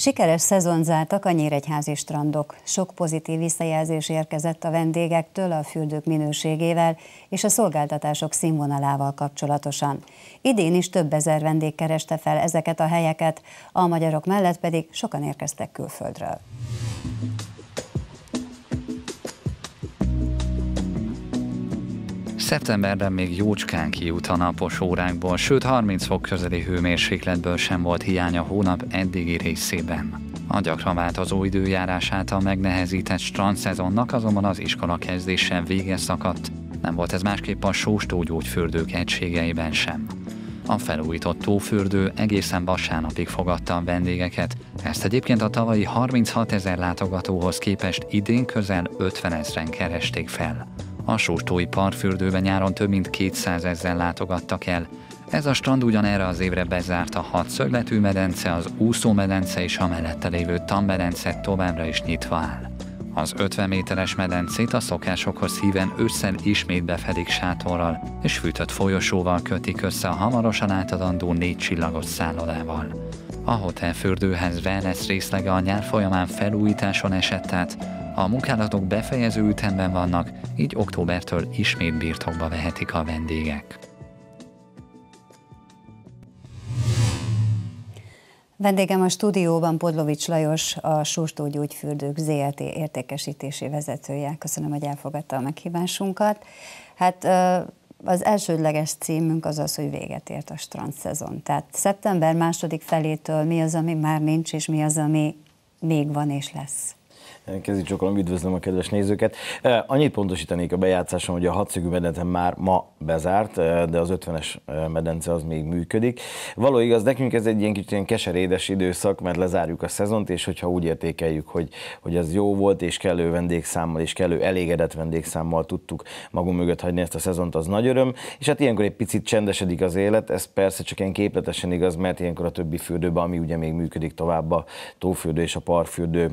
Sikeres szezon zártak a nyíregyházi strandok. Sok pozitív visszajelzés érkezett a vendégektől a fürdők minőségével és a szolgáltatások színvonalával kapcsolatosan. Idén is több ezer vendég kereste fel ezeket a helyeket, a magyarok mellett pedig sokan érkeztek külföldről. Szeptemberben még jócskán kiút a napos órákból, sőt 30 fok közeli hőmérsékletből sem volt hiány a hónap eddigi részében. A gyakran változó időjárás által megnehezített strandszezonnak azonban az iskola kezdése vége szakadt, nem volt ez másképp a sóstó gyógyfürdők egységeiben sem. A felújított tófürdő egészen vasárnapig fogadta a vendégeket, ezt egyébként a tavalyi 36 ezer látogatóhoz képest idén közel 50 ezeren keresték fel. A sóstói parfürdőben nyáron több mint 200 ezzel látogattak el. Ez a strand ugyan erre az évre bezárt a hat szögletű medence, az medence és a mellette lévő tanmedence továbbra is nyitva áll. Az 50 méteres medencét a szokásokhoz híven ősszel ismét befedik sátorral, és fűtött folyosóval kötik össze a hamarosan átadandó négy csillagos szállodával. A hotelfürdőhez wellness részlege a nyár folyamán felújításon esett át, a munkálatok befejező ütemben vannak, így októbertől ismét birtokba vehetik a vendégek. Vendégem a stúdióban Podlovics Lajos, a Sóstó Gyógyfürdők ZLT értékesítési vezetője. Köszönöm, hogy elfogadta a meghívásunkat. Hát az elsődleges címünk az az, hogy véget ért a strand szezon. Tehát szeptember második felétől mi az, ami már nincs, és mi az, ami még van és lesz? Kezdjük csak üdvözlöm a kedves nézőket. Annyit pontosítanék a bejátszáson, hogy a hadszögű medence már ma bezárt, de az 50-es medence az még működik. Való igaz, nekünk ez egy ilyen kicsit ilyen keserédes időszak, mert lezárjuk a szezont, és hogyha úgy értékeljük, hogy, hogy az jó volt, és kellő vendégszámmal, és kellő elégedett vendégszámmal tudtuk magunk mögött hagyni ezt a szezont, az nagy öröm. És hát ilyenkor egy picit csendesedik az élet, ez persze csak ilyen képletesen igaz, mert ilyenkor a többi fürdőben, ami ugye még működik tovább, a tófürdő és a parfürdő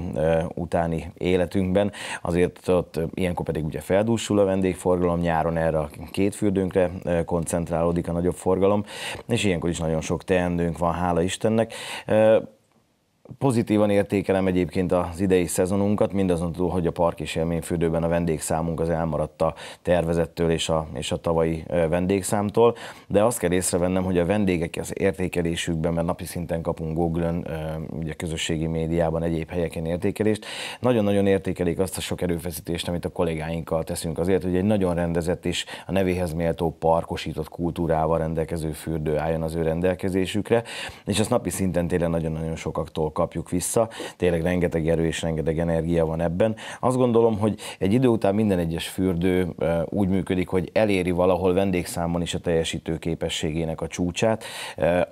után utáni életünkben. Azért ott ilyenkor pedig ugye feldúsul a vendégforgalom, nyáron erre a két fürdőnkre koncentrálódik a nagyobb forgalom, és ilyenkor is nagyon sok teendőnk van, hála Istennek. Pozitívan értékelem egyébként az idei szezonunkat, mindazon túl, hogy a park és élményfürdőben a vendégszámunk az elmaradt a tervezettől és a, és a tavalyi vendégszámtól, de azt kell észrevennem, hogy a vendégek az értékelésükben, mert napi szinten kapunk Google-ön, ugye közösségi médiában, egyéb helyeken értékelést, nagyon-nagyon értékelik azt a sok erőfeszítést, amit a kollégáinkkal teszünk azért, hogy egy nagyon rendezett és a nevéhez méltó parkosított kultúrával rendelkező fürdő álljon az ő rendelkezésükre, és azt napi szinten tényleg nagyon-nagyon sokaktól kapjuk vissza. Tényleg rengeteg erő és rengeteg energia van ebben. Azt gondolom, hogy egy idő után minden egyes fürdő úgy működik, hogy eléri valahol vendégszámon is a teljesítő képességének a csúcsát.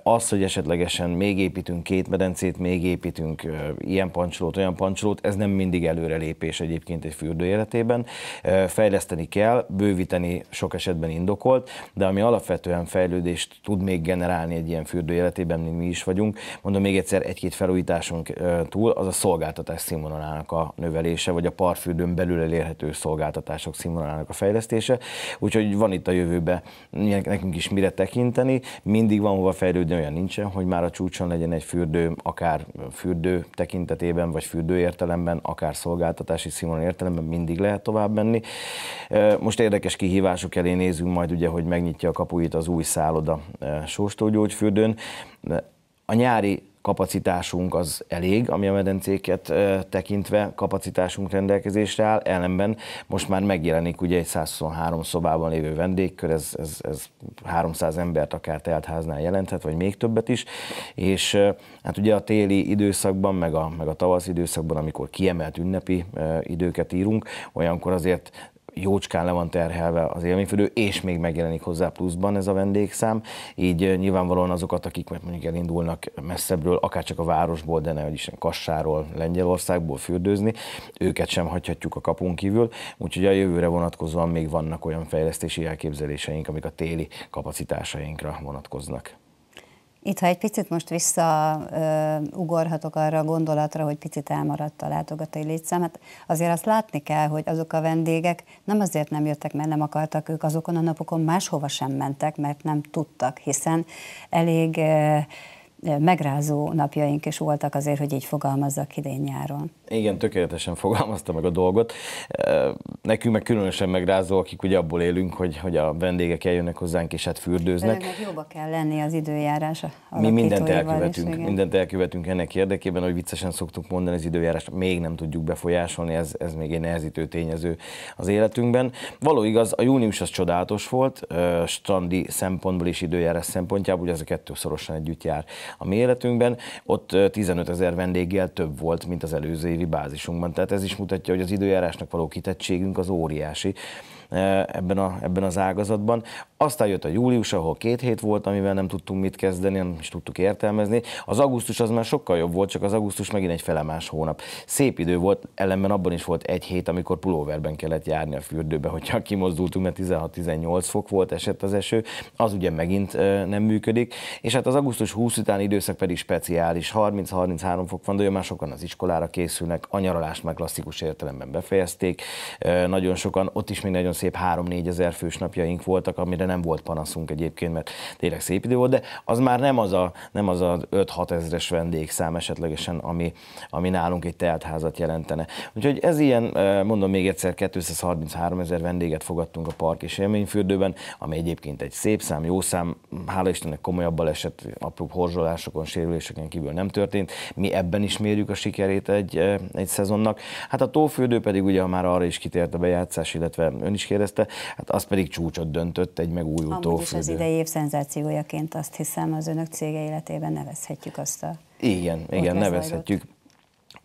Az, hogy esetlegesen még építünk két medencét, még építünk ilyen pancsolót, olyan pancsolót, ez nem mindig előrelépés egyébként egy fürdő életében. Fejleszteni kell, bővíteni sok esetben indokolt, de ami alapvetően fejlődést tud még generálni egy ilyen fürdő életében, mint mi is vagyunk. Mondom még egyszer, egy-két felújítás gyártásunk túl, az a szolgáltatás színvonalának a növelése, vagy a parfüldön belül elérhető szolgáltatások színvonalának a fejlesztése. Úgyhogy van itt a jövőbe nekünk is mire tekinteni, mindig van hova fejlődni, olyan nincsen, hogy már a csúcson legyen egy fürdő, akár fürdő tekintetében, vagy fürdő értelemben, akár szolgáltatási színvonal értelemben mindig lehet tovább menni. Most érdekes kihívások elé nézünk majd ugye, hogy megnyitja a kapuit az új szálloda Sóstógyógyfürdőn. A nyári kapacitásunk az elég, ami a medencéket tekintve kapacitásunk rendelkezésre áll, ellenben most már megjelenik ugye egy 123 szobában lévő vendégkör, ez, ez, ez 300 embert akár teltháznál jelenthet, vagy még többet is, és hát ugye a téli időszakban, meg a, meg a tavasz időszakban, amikor kiemelt ünnepi időket írunk, olyankor azért jócskán le van terhelve az élményfürdő, és még megjelenik hozzá pluszban ez a vendégszám, így eh, nyilvánvalóan azokat, akik mondjuk elindulnak messzebbről, akár csak a városból, de ne is Kassáról, Lengyelországból fürdőzni, őket sem hagyhatjuk a kapun kívül, úgyhogy a jövőre vonatkozóan még vannak olyan fejlesztési elképzeléseink, amik a téli kapacitásainkra vonatkoznak. Itt, ha egy picit most visszaugorhatok arra a gondolatra, hogy picit elmaradt a látogatói létszám, hát azért azt látni kell, hogy azok a vendégek nem azért nem jöttek, mert nem akartak, ők azokon a napokon máshova sem mentek, mert nem tudtak, hiszen elég... uh, megrázó napjaink is voltak azért, hogy így fogalmazzak idén nyáron. Igen, tökéletesen fogalmazta meg a dolgot. Nekünk meg különösen megrázó, akik ugye abból élünk, hogy, hogy a vendégek eljönnek hozzánk és hát fürdőznek. Önöknek jobba kell lenni az időjárás a Mi mindent elkövetünk, is, mindent elkövetünk ennek érdekében, hogy viccesen szoktuk mondani, az időjárást még nem tudjuk befolyásolni, ez, ez még egy nehezítő tényező az életünkben. Való igaz, a június az csodálatos volt, strandi szempontból és időjárás szempontjából, ugye ez a kettő szorosan együtt jár a mi életünkben, ott 15 ezer vendéggel több volt, mint az előző évi bázisunkban. Tehát ez is mutatja, hogy az időjárásnak való kitettségünk az óriási. Eh, ebben, a, ebben az ágazatban. Aztán jött a július, ahol két hét volt, amivel nem tudtunk mit kezdeni, nem is tudtuk értelmezni. Az augusztus az már sokkal jobb volt, csak az augusztus megint egy felemás hónap. Szép idő volt, ellenben abban is volt egy hét, amikor pulóverben kellett járni a fürdőbe, hogyha kimozdultunk, mert 16-18 fok volt, esett az eső, az ugye megint eh, nem működik. És hát az augusztus 20 utáni időszak pedig speciális, 30-33 fok van, de olyan már sokan az iskolára készülnek, nyaralást már klasszikus értelemben befejezték, eh, nagyon sokan, ott is még nagyon szép 3-4 ezer fős napjaink voltak, amire nem volt panaszunk egyébként, mert tényleg szép idő volt, de az már nem az a, nem az a 5-6 ezres vendégszám esetlegesen, ami, ami nálunk egy teltházat jelentene. Úgyhogy ez ilyen, mondom még egyszer, 233 ezer vendéget fogadtunk a park és élményfürdőben, ami egyébként egy szép szám, jó szám, hála Istennek komolyabb baleset, apró horzsolásokon, sérüléseken kívül nem történt. Mi ebben is mérjük a sikerét egy, egy szezonnak. Hát a tófürdő pedig ugye már arra is kitért a bejátszás, illetve ön is is kérdezte, hát az pedig csúcsot döntött egy megújultó Amúgy az idei év szenzációjaként azt hiszem az önök cége életében nevezhetjük azt a Igen, igen, nevezhetjük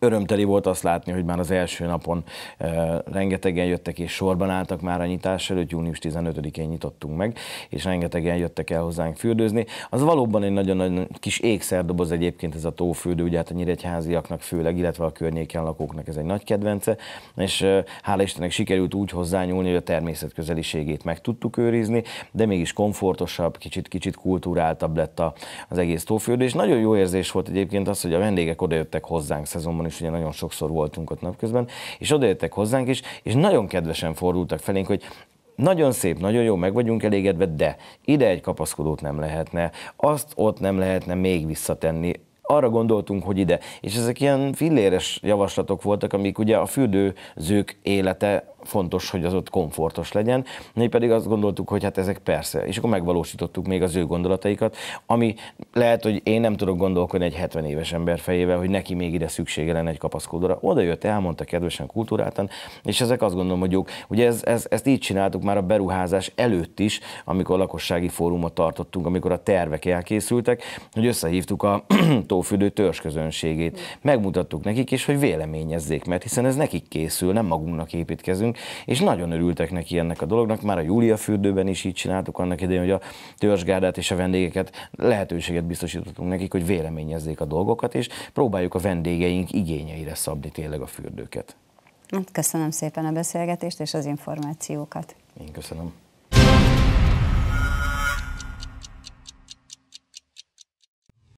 örömteli volt azt látni, hogy már az első napon e, rengetegen jöttek és sorban álltak már a nyitás előtt, június 15-én nyitottunk meg, és rengetegen jöttek el hozzánk fürdőzni. Az valóban egy nagyon nagyon kis ékszerdoboz egyébként ez a tófürdő, ugye hát a nyíregyháziaknak főleg, illetve a környéken lakóknak ez egy nagy kedvence, és e, hála Istennek sikerült úgy hozzányúlni, hogy a természet közeliségét meg tudtuk őrizni, de mégis komfortosabb, kicsit, kicsit kultúráltabb lett a, az egész tófürdő, és nagyon jó érzés volt egyébként az, hogy a vendégek odajöttek hozzánk szezonban is ugye nagyon sokszor voltunk ott napközben, és odajöttek hozzánk is, és nagyon kedvesen fordultak felénk, hogy nagyon szép, nagyon jó, meg vagyunk elégedve, de ide egy kapaszkodót nem lehetne, azt ott nem lehetne még visszatenni, arra gondoltunk, hogy ide. És ezek ilyen filléres javaslatok voltak, amik ugye a fürdőzők élete fontos, hogy az ott komfortos legyen. Mi pedig azt gondoltuk, hogy hát ezek persze, és akkor megvalósítottuk még az ő gondolataikat, ami lehet, hogy én nem tudok gondolkodni egy 70 éves ember fejével, hogy neki még ide szüksége lenne egy kapaszkodóra. Oda jött, elmondta kedvesen, kultúráltan, és ezek azt gondolom, hogy jók. Ugye ez, ez, ezt így csináltuk már a beruházás előtt is, amikor a lakossági fórumot tartottunk, amikor a tervek elkészültek, hogy összehívtuk a tófüdő törzsközönségét. Megmutattuk nekik, és hogy véleményezzék, mert hiszen ez nekik készül, nem magunknak építkezünk, beszélgetünk, és nagyon örültek neki ennek a dolognak. Már a Júlia fürdőben is így csináltuk annak idején, hogy a törzsgárdát és a vendégeket lehetőséget biztosítottunk nekik, hogy véleményezzék a dolgokat, és próbáljuk a vendégeink igényeire szabni tényleg a fürdőket. Hát köszönöm szépen a beszélgetést és az információkat. Én köszönöm.